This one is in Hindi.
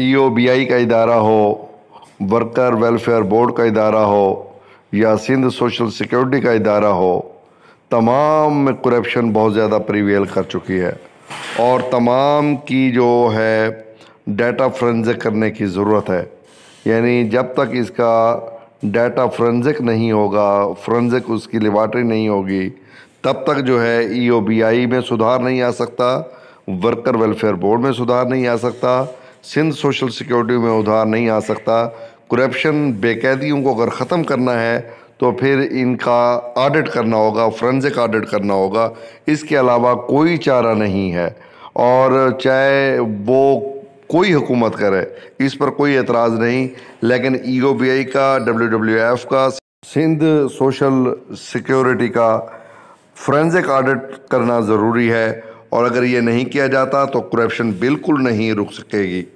ईओबीआई e का इदारा हो वर्कर वेलफेयर बोर्ड का इदारा हो या सिंध सोशल सिक्योरिटी का इदारा हो तमाम में करप्शन बहुत ज़्यादा प्रिवेल कर चुकी है और तमाम की जो है डाटा फ्रेंजिक करने की ज़रूरत है यानी जब तक इसका डाटा फ्रेंजिक नहीं होगा फ्रेंजिक उसकी लेबार्ट्री नहीं होगी तब तक जो है ईओबीआई e में सुधार नहीं आ सकता वर्कर वेलफेयर बोर्ड में सुधार नहीं आ सकता सिंध सोशल सिक्योरिटी में उधार नहीं आ सकता करप्शन बेकैदियों को अगर ख़त्म करना है तो फिर इनका ऑडिट करना होगा फ्रेंसिक ऑडिट करना होगा इसके अलावा कोई चारा नहीं है और चाहे वो कोई हुकूमत करे इस पर कोई एतराज़ नहीं लेकिन ई e का डब्ल्यू का सिंध सोशल सिक्योरिटी का फ्रेंसिक ऑडिट करना ज़रूरी है और अगर ये नहीं किया जाता तो करप्शन बिल्कुल नहीं रुक सकेगी